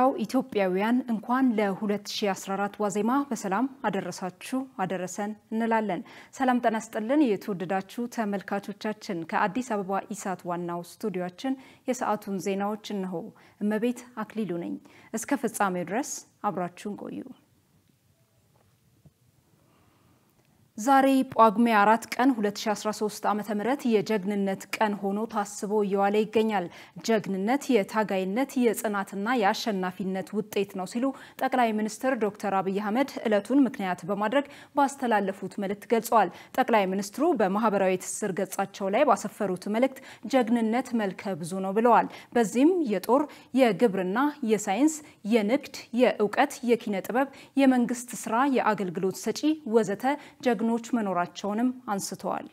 መላው ኢትዮጵያውያን እንኳን ለ2014 ዋዜማ በሰላም አደረሳችሁ አደረሰን እንላለን። ሰላም ጤና ይስጥልን። የተወደዳችሁ ተመልካቾቻችን ከአዲስ አበባ ኢሳት ዋናው ስቱዲዮችን የሰዓቱን ዜናዎች እነሆ። እመቤት አክሊሉ ነኝ። እስከ ፍጻሜው ድረስ አብራችሁን ቆዩ። ዛሬ ጳጉሜ አራት ቀን 2013 ዓ ም የጀግንነት ቀን ሆኖ ታስቦ እየዋለ ይገኛል። ጀግንነት የታጋይነት የጽናትና የአሸናፊነት ውጤት ነው ሲሉ ጠቅላይ ሚኒስትር ዶክተር አብይ አህመድ ዕለቱን ምክንያት በማድረግ ባስተላለፉት መልእክት ገልጸዋል። ጠቅላይ ሚኒስትሩ በማህበራዊ ትስስር ገጻቸው ላይ ባሰፈሩት መልእክት ጀግንነት መልከ ብዙ ነው ብለዋል። በዚህም የጦር፣ የግብርና፣ የሳይንስ፣ የንግድ፣ የእውቀት፣ የኪነ ጥበብ፣ የመንግስት ስራ፣ የአገልግሎት ሰጪ ወዘተ ጀግኖ ቡድኖች መኖራቸውንም አንስተዋል።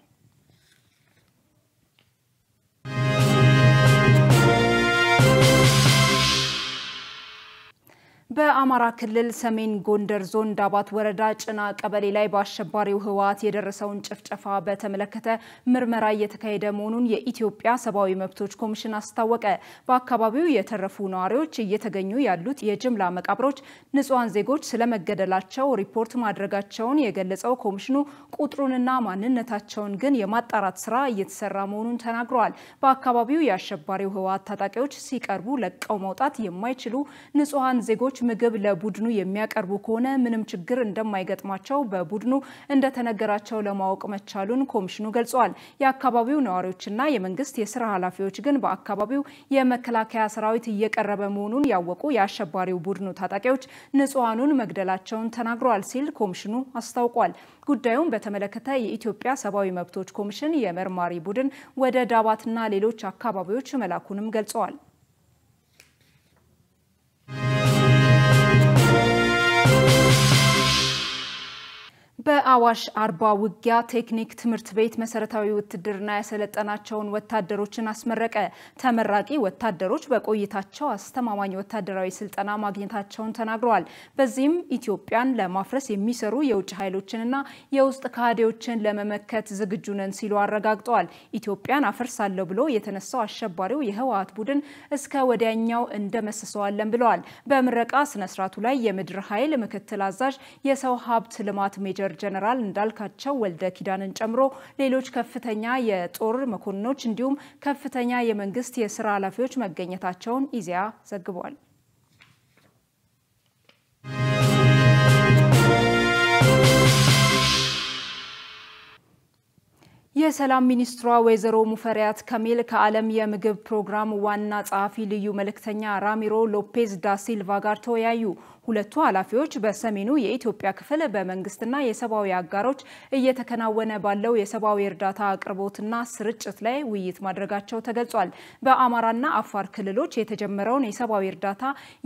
በአማራ ክልል ሰሜን ጎንደር ዞን ዳባት ወረዳ ጭና ቀበሌ ላይ በአሸባሪው ህወሓት የደረሰውን ጭፍጨፋ በተመለከተ ምርመራ እየተካሄደ መሆኑን የኢትዮጵያ ሰብአዊ መብቶች ኮሚሽን አስታወቀ። በአካባቢው የተረፉ ነዋሪዎች እየተገኙ ያሉት የጅምላ መቃብሮች ንጹሐን ዜጎች ስለመገደላቸው ሪፖርት ማድረጋቸውን የገለጸው ኮሚሽኑ ቁጥሩንና ማንነታቸውን ግን የማጣራት ስራ እየተሰራ መሆኑን ተናግረዋል። በአካባቢው የአሸባሪው ህወሓት ታጣቂዎች ሲቀርቡ ለቀው መውጣት የማይችሉ ንጹሐን ዜጎች ምግብ ለቡድኑ የሚያቀርቡ ከሆነ ምንም ችግር እንደማይገጥማቸው በቡድኑ እንደተነገራቸው ለማወቅ መቻሉን ኮሚሽኑ ገልጿል። የአካባቢው ነዋሪዎችና የመንግስት የስራ ኃላፊዎች ግን በአካባቢው የመከላከያ ሰራዊት እየቀረበ መሆኑን ያወቁ የአሸባሪው ቡድኑ ታጣቂዎች ንጹሐኑን መግደላቸውን ተናግረዋል ሲል ኮሚሽኑ አስታውቋል። ጉዳዩን በተመለከተ የኢትዮጵያ ሰብአዊ መብቶች ኮሚሽን የመርማሪ ቡድን ወደ ዳባትና ሌሎች አካባቢዎች መላኩንም ገልጸዋል። በአዋሽ አርባ ውጊያ ቴክኒክ ትምህርት ቤት መሰረታዊ ውትድርና ያሰለጠናቸውን ወታደሮችን አስመረቀ። ተመራቂ ወታደሮች በቆይታቸው አስተማማኝ ወታደራዊ ስልጠና ማግኘታቸውን ተናግረዋል። በዚህም ኢትዮጵያን ለማፍረስ የሚሰሩ የውጭ ኃይሎችንና የውስጥ ካህዴዎችን ለመመከት ዝግጁ ነን ሲሉ አረጋግጠዋል። ኢትዮጵያን አፈርሳለሁ ብሎ የተነሳው አሸባሪው የህወሓት ቡድን እስከ ወዲያኛው እንደመስሰዋለን ብለዋል። በምረቃ ስነስርዓቱ ላይ የምድር ኃይል ምክትል አዛዥ የሰው ሀብት ልማት ሜጀር ጀነራል እንዳልካቸው ወልደ ኪዳንን ጨምሮ ሌሎች ከፍተኛ የጦር መኮንኖች እንዲሁም ከፍተኛ የመንግስት የስራ ኃላፊዎች መገኘታቸውን ኢዜአ ዘግቧል። የሰላም ሚኒስትሯ ወይዘሮ ሙፈሪያት ከሚል ከዓለም የምግብ ፕሮግራም ዋና ጸሐፊ ልዩ መልእክተኛ ራሚሮ ሎፔዝ ዳ ሲልቫ ጋር ተወያዩ። ሁለቱ ኃላፊዎች በሰሜኑ የኢትዮጵያ ክፍል በመንግስትና የሰብአዊ አጋሮች እየተከናወነ ባለው የሰብአዊ እርዳታ አቅርቦትና ስርጭት ላይ ውይይት ማድረጋቸው ተገልጿል። በአማራና አፋር ክልሎች የተጀመረውን የሰብአዊ እርዳታ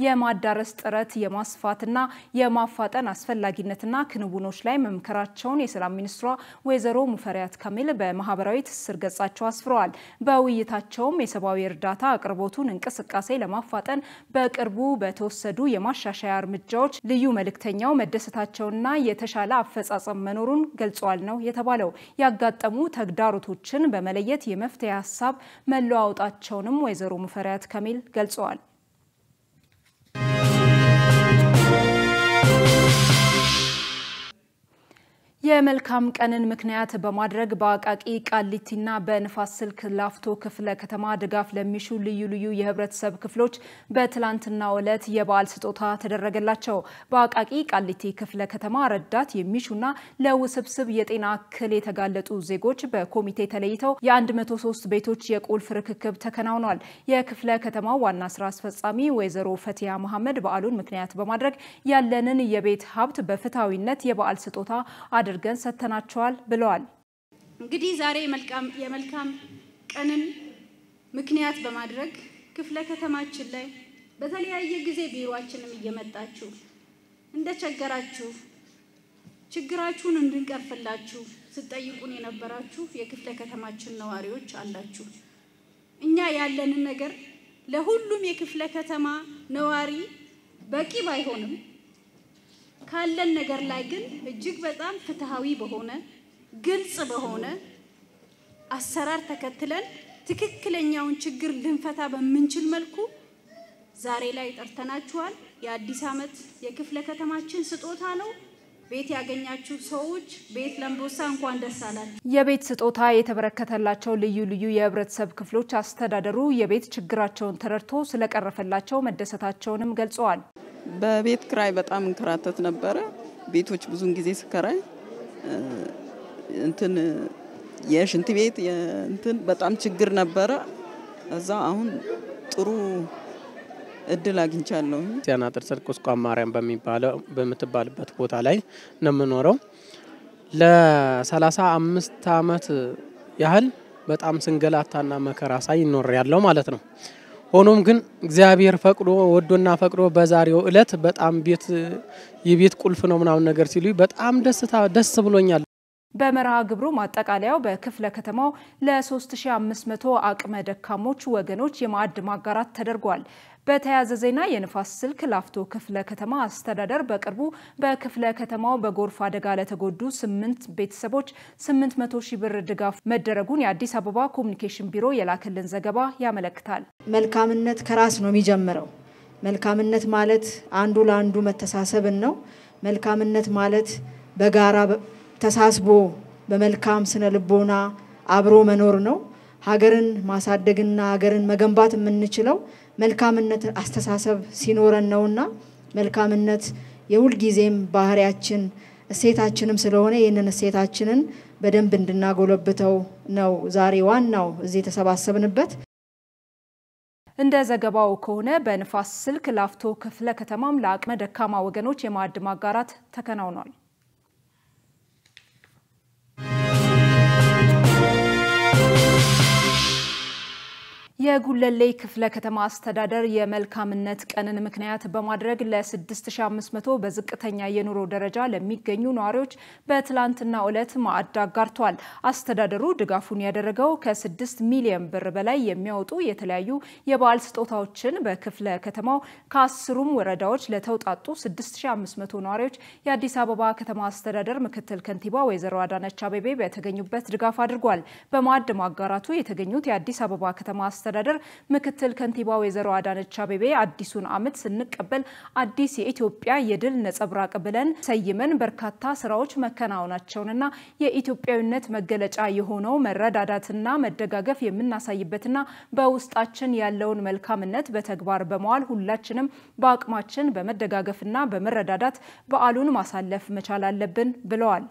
የማዳረስ ጥረት የማስፋትና የማፋጠን አስፈላጊነትና ክንውኖች ላይ መምከራቸውን የሰላም ሚኒስትሯ ወይዘሮ ሙፈሪያት ካሚል በማህበራዊ ትስስር ገጻቸው አስፍረዋል። በውይይታቸውም የሰብአዊ እርዳታ አቅርቦቱን እንቅስቃሴ ለማፋጠን በቅርቡ በተወሰዱ የማሻሻያ እርምጃዎች ልዩ መልእክተኛው መደሰታቸውና የተሻለ አፈጻጸም መኖሩን ገልጿል ነው የተባለው። ያጋጠሙ ተግዳሮቶችን በመለየት የመፍትሄ ሀሳብ መለዋወጣቸውንም ወይዘሮ ሙፈሪያት ከሚል ገልጸዋል። የመልካም ቀንን ምክንያት በማድረግ በአቃቂ ቃሊቲና በንፋስ ስልክ ላፍቶ ክፍለ ከተማ ድጋፍ ለሚሹ ልዩ ልዩ የህብረተሰብ ክፍሎች በትላንትናው ዕለት የበዓል ስጦታ ተደረገላቸው። በአቃቂ ቃሊቲ ክፍለ ከተማ ረዳት የሚሹና ለውስብስብ የጤና እክል የተጋለጡ ዜጎች በኮሚቴ ተለይተው የ103 ቤቶች የቁልፍ ርክክብ ተከናውኗል። የክፍለ ከተማው ዋና ስራ አስፈጻሚ ወይዘሮ ፈቲያ መሐመድ በዓሉን ምክንያት በማድረግ ያለንን የቤት ሀብት በፍትሐዊነት የበዓል ስጦታ አድ አድርገን ሰጥተናቸዋል ብለዋል። እንግዲህ ዛሬ የመልካም ቀንን ምክንያት በማድረግ ክፍለ ከተማችን ላይ በተለያየ ጊዜ ቢሮአችንም እየመጣችሁ እንደ ቸገራችሁ ችግራችሁን እንድንቀርፍላችሁ ስጠይቁን የነበራችሁ የክፍለ ከተማችን ነዋሪዎች አላችሁ። እኛ ያለንን ነገር ለሁሉም የክፍለ ከተማ ነዋሪ በቂ ባይሆንም ካለን ነገር ላይ ግን እጅግ በጣም ፍትሃዊ በሆነ ግልጽ በሆነ አሰራር ተከትለን ትክክለኛውን ችግር ልንፈታ በምንችል መልኩ ዛሬ ላይ ጠርተናችኋል። የአዲስ ዓመት የክፍለ ከተማችን ስጦታ ነው። ቤት ያገኛችሁ ሰዎች ቤት ለምቦሳ እንኳን ደስ አላችሁ። የቤት ስጦታ የተበረከተላቸው ልዩ ልዩ የህብረተሰብ ክፍሎች አስተዳደሩ የቤት ችግራቸውን ተረድቶ ስለቀረፈላቸው መደሰታቸውንም ገልጸዋል። በቤት ክራይ በጣም እንከራተት ነበረ። ቤቶች ብዙን ጊዜ ስከራይ እንትን የሽንት ቤት እንትን በጣም ችግር ነበረ። እዛ አሁን ጥሩ እድል አግኝቻለሁ። ክርስቲያን አጥር ስር ቁስቋም ማርያም በሚባለው በምትባልበት ቦታ ላይ ነው የምኖረው። ለሰላሳ አምስት አመት ያህል በጣም ስንገላታና መከራ ሳይ ይኖር ያለው ማለት ነው። ሆኖም ግን እግዚአብሔር ፈቅዶ ወዶና ፈቅዶ በዛሬው እለት በጣም ቤት የቤት ቁልፍ ነው ምናምን ነገር ሲሉ በጣም ደስታ ደስ ብሎኛል። በመርሃ ግብሩ ማጠቃለያው በክፍለ ከተማው ለ3500 አቅመ ደካሞች ወገኖች የማዕድ ማጋራት ተደርጓል። በተያያዘ ዜና የንፋስ ስልክ ላፍቶ ክፍለ ከተማ አስተዳደር በቅርቡ በክፍለ ከተማው በጎርፍ አደጋ ለተጎዱ ስምንት ቤተሰቦች ስምንት መቶ ሺህ ብር ድጋፍ መደረጉን የአዲስ አበባ ኮሚኒኬሽን ቢሮ የላክልን ዘገባ ያመለክታል። መልካምነት ከራስ ነው የሚጀምረው። መልካምነት ማለት አንዱ ለአንዱ መተሳሰብን ነው። መልካምነት ማለት በጋራ ተሳስቦ በመልካም ስነ ልቦና አብሮ መኖር ነው። ሀገርን ማሳደግና ሀገርን መገንባት የምንችለው መልካምነት አስተሳሰብ ሲኖረን ነውና መልካምነት የሁልጊዜም ባህሪያችን እሴታችንም ስለሆነ ይህንን እሴታችንን በደንብ እንድናጎለብተው ነው ዛሬ ዋናው እዚህ የተሰባሰብንበት። እንደ ዘገባው ከሆነ በንፋስ ስልክ ላፍቶ ክፍለ ከተማም ለአቅመ ደካማ ወገኖች የማዕድ ማጋራት ተከናውኗል። የጉለሌ ክፍለ ከተማ አስተዳደር የመልካምነት ቀንን ምክንያት በማድረግ ለ6500 በዝቅተኛ የኑሮ ደረጃ ለሚገኙ ነዋሪዎች በትላንትና ዕለት ማዕድ አጋርቷል። አስተዳደሩ ድጋፉን ያደረገው ከ6 ሚሊዮን ብር በላይ የሚያወጡ የተለያዩ የበዓል ስጦታዎችን በክፍለ ከተማው ከአስሩም ወረዳዎች ለተውጣጡ 6500 ነዋሪዎች የአዲስ አበባ ከተማ አስተዳደር ምክትል ከንቲባ ወይዘሮ አዳነች አቤቤ በተገኙበት ድጋፍ አድርጓል። በማዕድ ማጋራቱ የተገኙት የአዲስ አበባ ከተማ አስተዳደር ምክትል ከንቲባ ወይዘሮ አዳነች አቤቤ አዲሱን ዓመት ስንቀበል አዲስ የኢትዮጵያ የድል ነጸብራቅ ብለን ሰይመን በርካታ ስራዎች መከናወናቸውንና የኢትዮጵያዊነት መገለጫ የሆነው መረዳዳትና መደጋገፍ የምናሳይበትና በውስጣችን ያለውን መልካምነት በተግባር በመዋል ሁላችንም በአቅማችን በመደጋገፍና በመረዳዳት በዓሉን ማሳለፍ መቻል አለብን ብለዋል።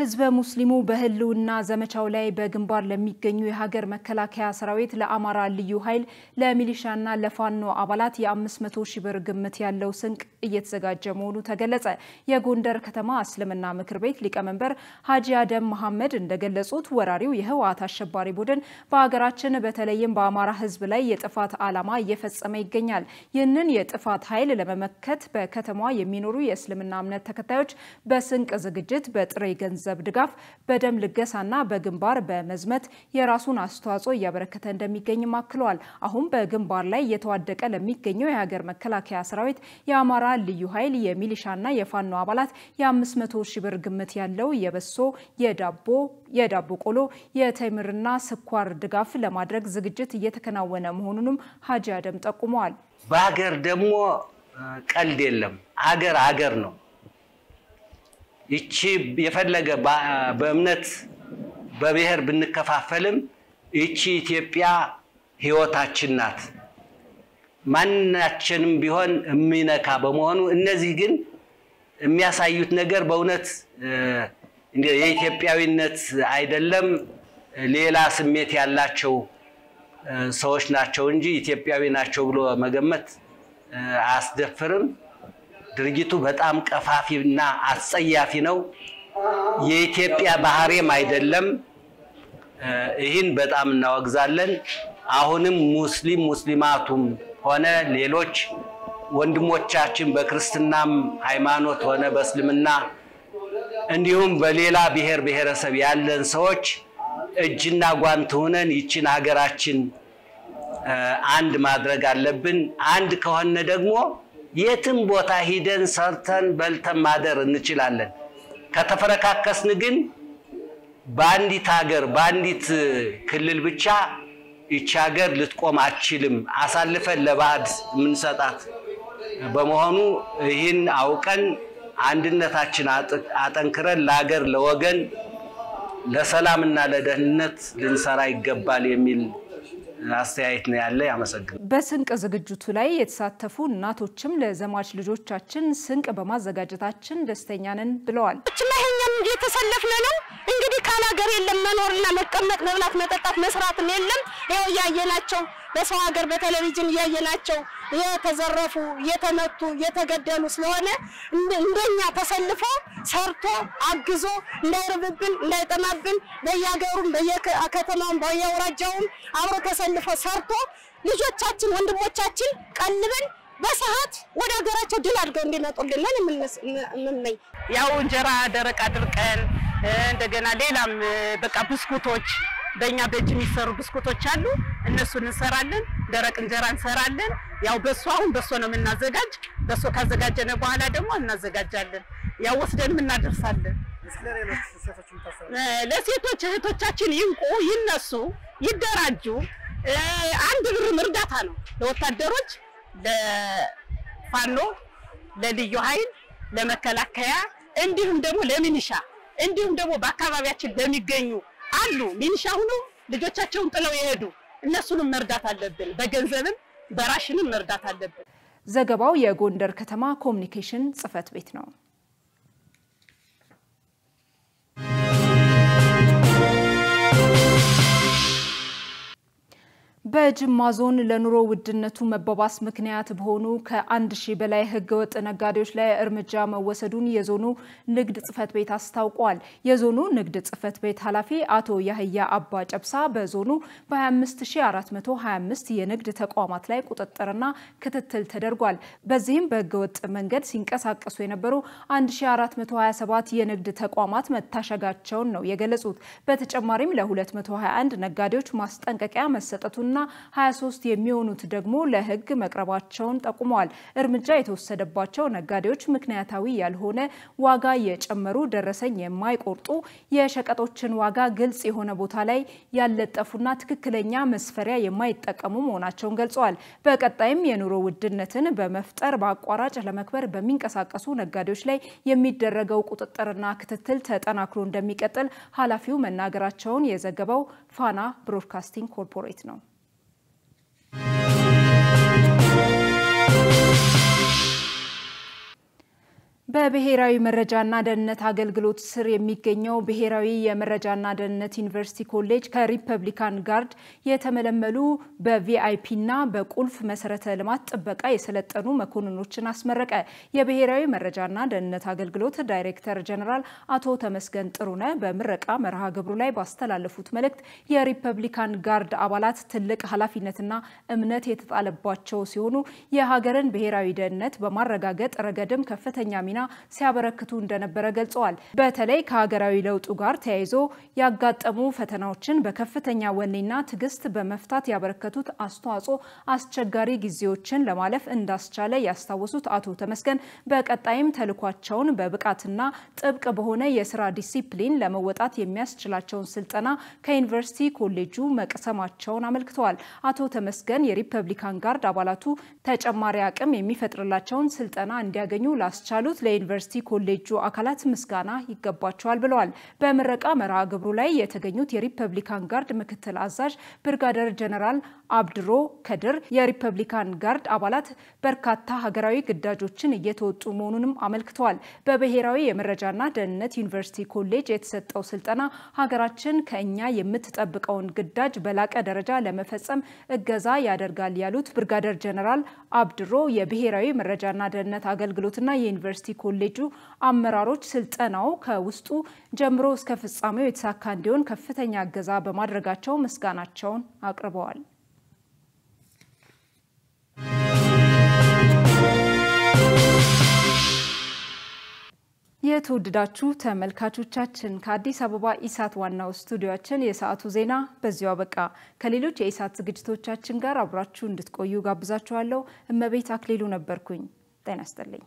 ህዝበ ሙስሊሙ በህልውና ዘመቻው ላይ በግንባር ለሚገኙ የሀገር መከላከያ ሰራዊት፣ ለአማራ ልዩ ኃይል፣ ለሚሊሻና ለፋኖ አባላት የ500 ሺህ ብር ግምት ያለው ስንቅ እየተዘጋጀ መሆኑ ተገለጸ። የጎንደር ከተማ እስልምና ምክር ቤት ሊቀመንበር ሀጂ አደም መሐመድ እንደገለጹት ወራሪው የህወሓት አሸባሪ ቡድን በሀገራችን በተለይም በአማራ ህዝብ ላይ የጥፋት ዓላማ እየፈጸመ ይገኛል። ይህንን የጥፋት ኃይል ለመመከት በከተማዋ የሚኖሩ የእስልምና እምነት ተከታዮች በስንቅ ዝግጅት በጥሬ ገንዘብ የገንዘብ ድጋፍ በደም ልገሳና በግንባር በመዝመት የራሱን አስተዋጽኦ እያበረከተ እንደሚገኝም አክለዋል። አሁን በግንባር ላይ እየተዋደቀ ለሚገኘው የሀገር መከላከያ ሰራዊት፣ የአማራ ልዩ ኃይል፣ የሚሊሻና የፋኖ አባላት የ500 ሺህ ብር ግምት ያለው የበሶ የዳቦ የዳቦ ቆሎ የተምርና ስኳር ድጋፍ ለማድረግ ዝግጅት እየተከናወነ መሆኑንም ሀጂ አደም ጠቁመዋል። በሀገር ደግሞ ቀልድ የለም። አገር አገር ነው። ይቺ የፈለገ በእምነት በብሔር ብንከፋፈልም ይቺ ኢትዮጵያ ህይወታችን ናት። ማናችንም ቢሆን የሚነካ በመሆኑ እነዚህ ግን የሚያሳዩት ነገር በእውነት የኢትዮጵያዊነት አይደለም፣ ሌላ ስሜት ያላቸው ሰዎች ናቸው እንጂ ኢትዮጵያዊ ናቸው ብሎ መገመት አያስደፍርም። ድርጊቱ በጣም ቀፋፊና አስጸያፊ ነው። የኢትዮጵያ ባህሪም አይደለም። ይህን በጣም እናወግዛለን። አሁንም ሙስሊም ሙስሊማቱም ሆነ ሌሎች ወንድሞቻችን በክርስትናም ሃይማኖት ሆነ በእስልምና እንዲሁም በሌላ ብሔር ብሔረሰብ ያለን ሰዎች እጅና ጓንት ሆነን ይችን ሀገራችን አንድ ማድረግ አለብን። አንድ ከሆነ ደግሞ የትም ቦታ ሂደን ሰርተን በልተን ማደር እንችላለን። ከተፈረካከስን ግን በአንዲት ሀገር በአንዲት ክልል ብቻ ይቺ ሀገር ልትቆም አችልም፣ አሳልፈን ለባዕድ የምንሰጣት በመሆኑ ይህን አውቀን አንድነታችን አጠንክረን ለሀገር ለወገን ለሰላምና ለደህንነት ልንሰራ ይገባል የሚል አስተያየት ነው ያለ። ያመሰግናል። በስንቅ ዝግጅቱ ላይ የተሳተፉ እናቶችም ለዘማች ልጆቻችን ስንቅ በማዘጋጀታችን ደስተኛ ነን ብለዋል። ይህኛም የተሰለፍነ ነው እንግዲህ ካል ሀገር የለም መኖርና መቀመጥ፣ መብላት፣ መጠጣት፣ መስራትም የለም። ያው እያየናቸው በሰው ሀገር በቴሌቪዥን እያየናቸው የተዘረፉ፣ የተመቱ፣ የተገደሉ ስለሆነ እንደኛ ተሰልፎ ሰርቶ አግዞ እንዳይርብብን፣ እንዳይጠማብን በየሀገሩም በየከተማውም በየአውራጃውም አብሮ ተሰልፎ ሰርቶ ልጆቻችን ወንድሞቻችን ቀልበን በሰዓት ወደ ሀገራቸው ድል አድርገው እንዲመጡልን የምመኝ ያው እንጀራ ደረቅ አድርቀን እንደገና ሌላም በቃ ብስኩቶች በእኛ በእጅ የሚሰሩ ብስኩቶች አሉ። እነሱን እንሰራለን። ደረቅ እንጀራ እንሰራለን። ያው በሶ አሁን በሶ ነው የምናዘጋጅ። በሶ ካዘጋጀነ በኋላ ደግሞ እናዘጋጃለን። ያው ወስደንም እናደርሳለን። ለሴቶች እህቶቻችን ይንቁ፣ ይነሱ፣ ይደራጁ። አንድ ብርም እርዳታ ነው ለወታደሮች፣ ለፋኖ፣ ለልዩ ኃይል፣ ለመከላከያ እንዲሁም ደግሞ ለሚኒሻ እንዲሁም ደግሞ በአካባቢያችን ለሚገኙ አሉ ሚኒሻ ሁኖ ልጆቻቸውን ጥለው የሄዱ እነሱንም መርዳት አለብን። በገንዘብም በራሽንም መርዳት አለብን። ዘገባው የጎንደር ከተማ ኮሚኒኬሽን ጽህፈት ቤት ነው። በጅማ ዞን ለኑሮ ውድነቱ መባባስ ምክንያት በሆኑ ከአንድ ሺህ በላይ ህገወጥ ነጋዴዎች ላይ እርምጃ መወሰዱን የዞኑ ንግድ ጽህፈት ቤት አስታውቋል። የዞኑ ንግድ ጽህፈት ቤት ኃላፊ አቶ ያህያ አባ ጨብሳ በዞኑ በ25425 የንግድ ተቋማት ላይ ቁጥጥርና ክትትል ተደርጓል። በዚህም በህገወጥ መንገድ ሲንቀሳቀሱ የነበሩ 1427 የንግድ ተቋማት መታሸጋቸውን ነው የገለጹት። በተጨማሪም ለ221 ነጋዴዎች ማስጠንቀቂያ መሰጠቱና እና 23 የሚሆኑት ደግሞ ለህግ መቅረባቸውን ጠቁመዋል። እርምጃ የተወሰደባቸው ነጋዴዎች ምክንያታዊ ያልሆነ ዋጋ የጨመሩ፣ ደረሰኝ የማይቆርጡ፣ የሸቀጦችን ዋጋ ግልጽ የሆነ ቦታ ላይ ያልለጠፉና ትክክለኛ መስፈሪያ የማይጠቀሙ መሆናቸውን ገልጸዋል። በቀጣይም የኑሮ ውድነትን በመፍጠር በአቋራጭ ለመክበር በሚንቀሳቀሱ ነጋዴዎች ላይ የሚደረገው ቁጥጥርና ክትትል ተጠናክሮ እንደሚቀጥል ኃላፊው መናገራቸውን የዘገበው ፋና ብሮድካስቲንግ ኮርፖሬት ነው። በብሔራዊ መረጃና ደህንነት አገልግሎት ስር የሚገኘው ብሔራዊ የመረጃና ደህንነት ዩኒቨርሲቲ ኮሌጅ ከሪፐብሊካን ጋርድ የተመለመሉ በቪአይፒና በቁልፍ መሰረተ ልማት ጥበቃ የሰለጠኑ መኮንኖችን አስመረቀ። የብሔራዊ መረጃና ደህንነት አገልግሎት ዳይሬክተር ጀኔራል አቶ ተመስገን ጥሩነ በምረቃ መርሃ ግብሩ ላይ ባስተላለፉት መልእክት የሪፐብሊካን ጋርድ አባላት ትልቅ ኃላፊነትና እምነት የተጣለባቸው ሲሆኑ የሀገርን ብሔራዊ ደህንነት በማረጋገጥ ረገድም ከፍተኛ ሚና ሚና ሲያበረክቱ እንደነበረ ገልጸዋል። በተለይ ከሀገራዊ ለውጡ ጋር ተያይዞ ያጋጠሙ ፈተናዎችን በከፍተኛ ወኔና ትዕግስት በመፍታት ያበረከቱት አስተዋጽኦ አስቸጋሪ ጊዜዎችን ለማለፍ እንዳስቻለ ያስታወሱት አቶ ተመስገን በቀጣይም ተልኳቸውን በብቃትና ጥብቅ በሆነ የስራ ዲሲፕሊን ለመወጣት የሚያስችላቸውን ስልጠና ከዩኒቨርሲቲ ኮሌጁ መቅሰማቸውን አመልክተዋል። አቶ ተመስገን የሪፐብሊካን ጋርድ አባላቱ ተጨማሪ አቅም የሚፈጥርላቸውን ስልጠና እንዲያገኙ ላስቻሉት ለዩኒቨርሲቲ ኮሌጁ አካላት ምስጋና ይገባቸዋል ብለዋል። በምረቃ መርሃ ግብሩ ላይ የተገኙት የሪፐብሊካን ጋርድ ምክትል አዛዥ ብርጋደር ጀነራል አብድሮ ከድር የሪፐብሊካን ጋርድ አባላት በርካታ ሀገራዊ ግዳጆችን እየተወጡ መሆኑንም አመልክተዋል። በብሔራዊ የመረጃና ደህንነት ዩኒቨርሲቲ ኮሌጅ የተሰጠው ስልጠና ሀገራችን ከእኛ የምትጠብቀውን ግዳጅ በላቀ ደረጃ ለመፈጸም እገዛ ያደርጋል ያሉት ብርጋደር ጀነራል አብድሮ የብሔራዊ መረጃና ደህንነት አገልግሎትና የዩኒቨርሲቲ ኮሌጁ አመራሮች ስልጠናው ከውስጡ ጀምሮ እስከ ፍጻሜው የተሳካ እንዲሆን ከፍተኛ እገዛ በማድረጋቸው ምስጋናቸውን አቅርበዋል። የተወደዳችሁ ተመልካቾቻችን ከአዲስ አበባ ኢሳት ዋናው ስቱዲዮችን የሰዓቱ ዜና በዚሁ አበቃ። ከሌሎች የኢሳት ዝግጅቶቻችን ጋር አብራችሁ እንድትቆዩ ጋብዛችኋለሁ። እመቤት አክሊሉ ነበርኩኝ። ጤና ይስጥልኝ።